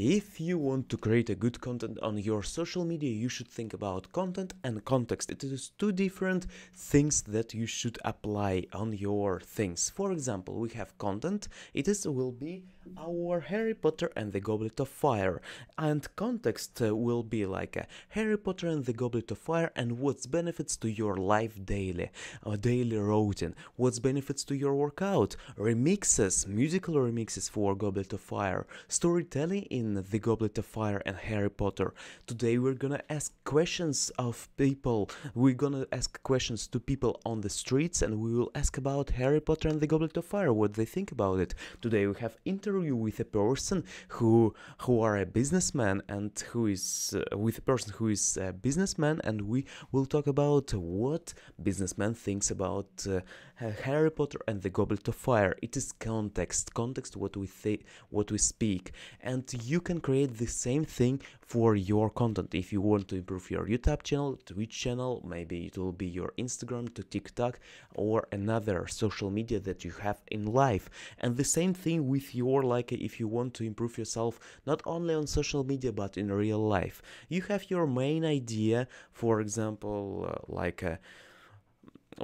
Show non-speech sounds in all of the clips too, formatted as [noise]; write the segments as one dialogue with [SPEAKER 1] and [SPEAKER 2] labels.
[SPEAKER 1] If you want to create a good content on your social media, you should think about content and context. It is two different things that you should apply on your things. For example, we have content. It is will be our Harry Potter and the Goblet of Fire, and context uh, will be like uh, Harry Potter and the Goblet of Fire and what's benefits to your life daily, a daily routine, what's benefits to your workout, remixes, musical remixes for Goblet of Fire, storytelling in the Goblet of Fire and Harry Potter. Today we're gonna ask questions of people, we're gonna ask questions to people on the streets and we will ask about Harry Potter and the Goblet of Fire, what they think about it. Today we have interviews you with a person who who are a businessman and who is uh, with a person who is a businessman, and we will talk about what businessman thinks about uh, Harry Potter and the Goblet of Fire. It is context, context what we th- what we speak, and you can create the same thing for your content. If you want to improve your YouTube channel, Twitch channel, maybe it will be your Instagram to TikTok or another social media that you have in life. And the same thing with your like if you want to improve yourself not only on social media but in real life. You have your main idea, for example, uh, like a uh,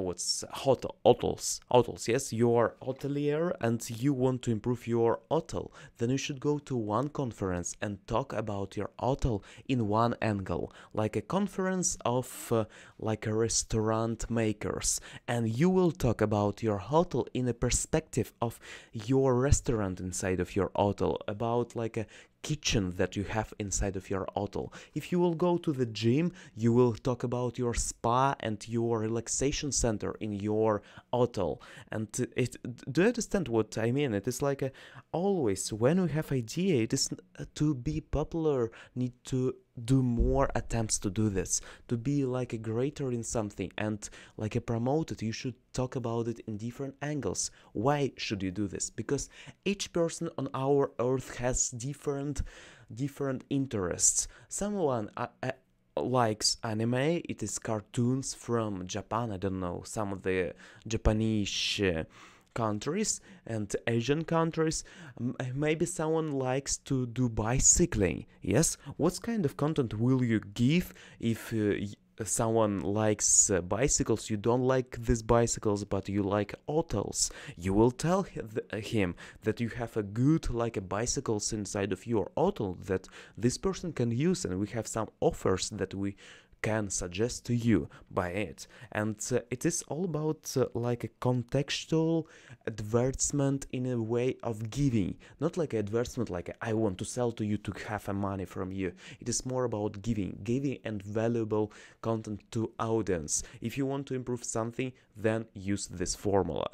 [SPEAKER 1] what's oh, hotel hotels hotels yes you are hotelier and you want to improve your hotel then you should go to one conference and talk about your hotel in one angle like a conference of uh, like a restaurant makers and you will talk about your hotel in a perspective of your restaurant inside of your hotel about like a kitchen that you have inside of your hotel. If you will go to the gym, you will talk about your spa and your relaxation center in your hotel. And it, do you understand what I mean? It is like a, always when we have idea, it is to be popular, need to do more attempts to do this to be like a greater in something and like a promoted you should talk about it in different angles why should you do this because each person on our earth has different different interests someone uh, uh, likes anime it is cartoons from japan i don't know some of the japanese uh, countries and Asian countries. maybe someone likes to do bicycling. Yes, what kind of content will you give if uh, someone likes uh, bicycles, you don't like these bicycles, but you like hotels, you will tell him that you have a good like a bicycles inside of your hotel that this person can use, and we have some offers that we can suggest to you by it. And uh, it is all about uh, like a contextual advertisement in a way of giving, not like an advertisement like I want to sell to you to have a money from you. It is more about giving, giving and valuable content to audience. If you want to improve something, then use this formula.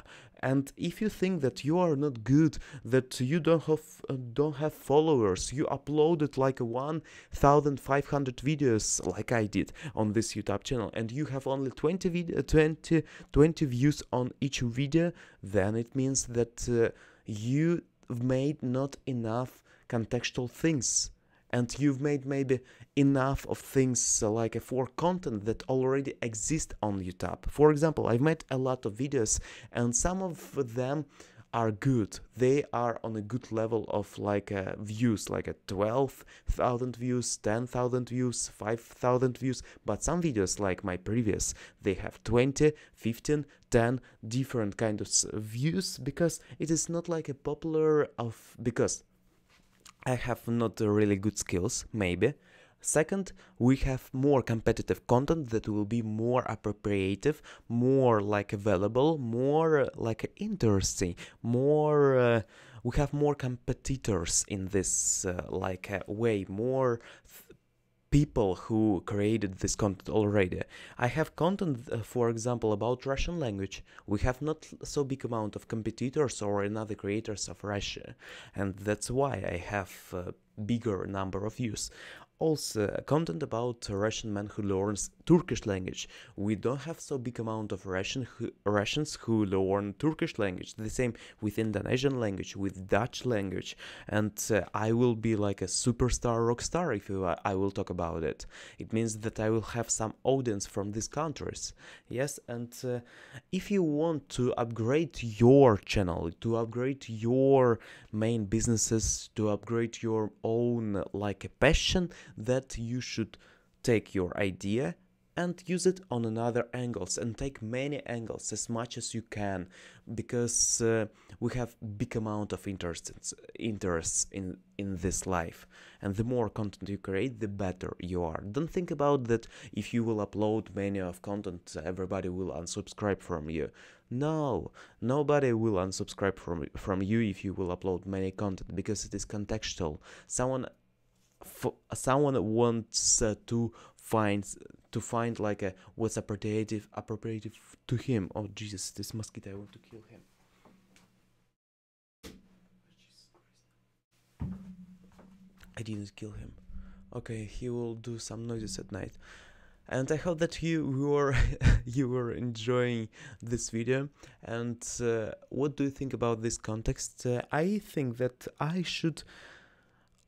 [SPEAKER 1] And if you think that you are not good, that you don't have uh, don't have followers, you uploaded like 1,500 videos like I did on this YouTube channel, and you have only 20 video uh, 20 20 views on each video, then it means that uh, you made not enough contextual things and you've made maybe enough of things uh, like uh, for content that already exist on YouTube. For example, I've made a lot of videos and some of them are good. They are on a good level of like uh, views, like a uh, 12,000 views, 10,000 views, 5,000 views. But some videos like my previous, they have 20, 15, 10 different kind of views because it is not like a popular of because I have not really good skills, maybe. Second, we have more competitive content that will be more appropriative, more like available, more like interesting, more. Uh, we have more competitors in this uh, like uh, way, more people who created this content already. I have content, uh, for example, about Russian language. We have not so big amount of competitors or another creators of Russia, and that's why I have bigger number of views also content about Russian man who learns Turkish language. We don't have so big amount of Russian who, Russians who learn Turkish language. The same with Indonesian language, with Dutch language, and uh, I will be like a superstar rock star if you, uh, I will talk about it. It means that I will have some audience from these countries. Yes, and uh, if you want to upgrade your channel, to upgrade your main businesses, to upgrade your own like a passion that you should take your idea and use it on another angles and take many angles as much as you can because uh, we have big amount of interests interests in in this life and the more content you create the better you are don't think about that if you will upload many of content everybody will unsubscribe from you no nobody will unsubscribe from from you if you will upload many content because it is contextual someone for someone wants uh, to find to find like a what's appropriative appropriative to him. Oh Jesus, this mosquito! I want to kill him. I didn't kill him. Okay, he will do some noises at night. And I hope that you were you were [laughs] enjoying this video. And uh, what do you think about this context? Uh, I think that I should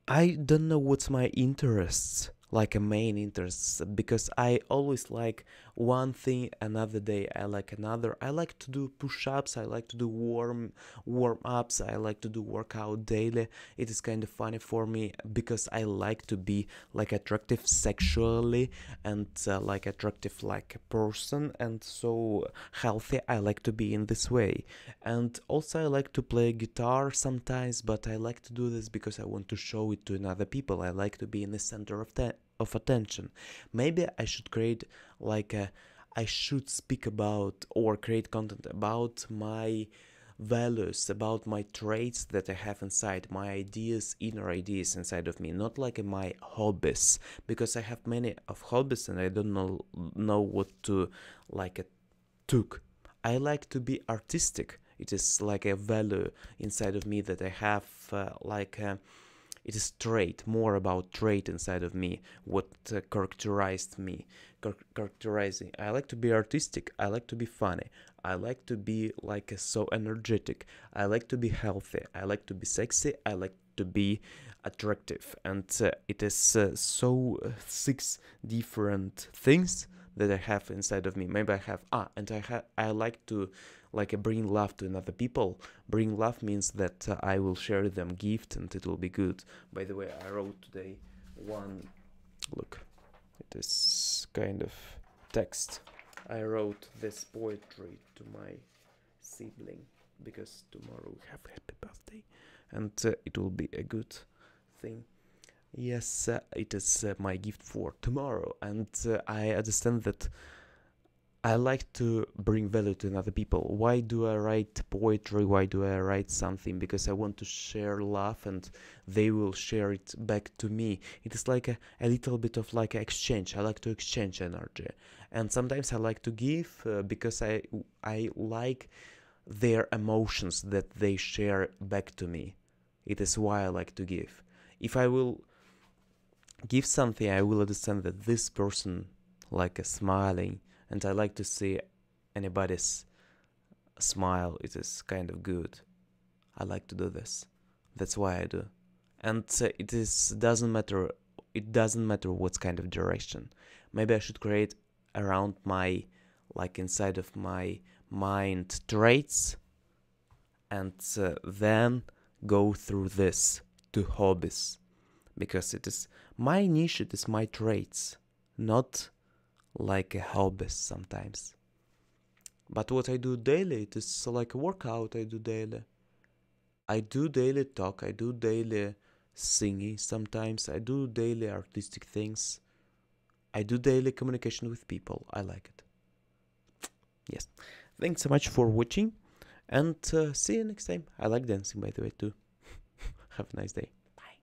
[SPEAKER 1] I don't know what's my interests like a main interest because I always like one thing another day I like another I like to do push-ups I like to do warm warm-ups I like to do workout daily it is kind of funny for me because I like to be like attractive sexually and uh, like attractive like a person and so healthy I like to be in this way and also I like to play guitar sometimes but I like to do this because I want to show it to another people I like to be in the center of the of attention. Maybe I should create like a I should speak about or create content about my values, about my traits that I have inside, my ideas, inner ideas inside of me, not like my hobbies, because I have many of hobbies and I don't know know what to like a uh, took. I like to be artistic. It is like a value inside of me that I have uh, like. Uh, it is trait, more about trait inside of me, what uh, characterized me, characterizing. I like to be artistic. I like to be funny. I like to be like uh, so energetic. I like to be healthy. I like to be sexy. I like to be attractive. And uh, it is uh, so uh, six different things that I have inside of me. Maybe I have ah, and I ha- I like to like bring love to another people. Bring love means that uh, I will share them gift and it will be good. By the way, I wrote today one look. It is kind of text. I wrote this poetry to my sibling because tomorrow we have happy birthday and uh, it will be a good thing Yes, it is uh, my gift for tomorrow, and uh, I understand that I like to bring value to another people. Why do I write poetry? Why do I write something? Because I want to share love and they will share it back to me. It is like a, a little bit of like exchange. I like to exchange energy. And sometimes I like to give uh, because I I like their emotions that they share back to me. It is why I like to give. If I will give something, I will understand that this person like a smiling, and I like to see anybody's smile. It is kind of good. I like to do this. That's why I do. And uh, it is doesn't matter. It doesn't matter what kind of direction. Maybe I should create around my, like inside of my mind traits, and uh, then go through this to hobbies because it is my niche, it is my traits, not like a hobby sometimes. But what I do daily, it is like a workout I do daily. I do daily talk, I do daily singing sometimes, I do daily artistic things, I do daily communication with people. I like it. Yes. Thanks so much for watching and uh, see you next time. I like dancing by the way too. [laughs] Have a nice day.